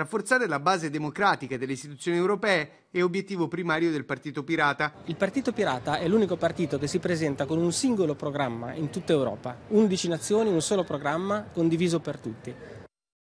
Rafforzare la base democratica delle istituzioni europee è obiettivo primario del Partito Pirata. Il Partito Pirata è l'unico partito che si presenta con un singolo programma in tutta Europa. 11 nazioni, un solo programma condiviso per tutti.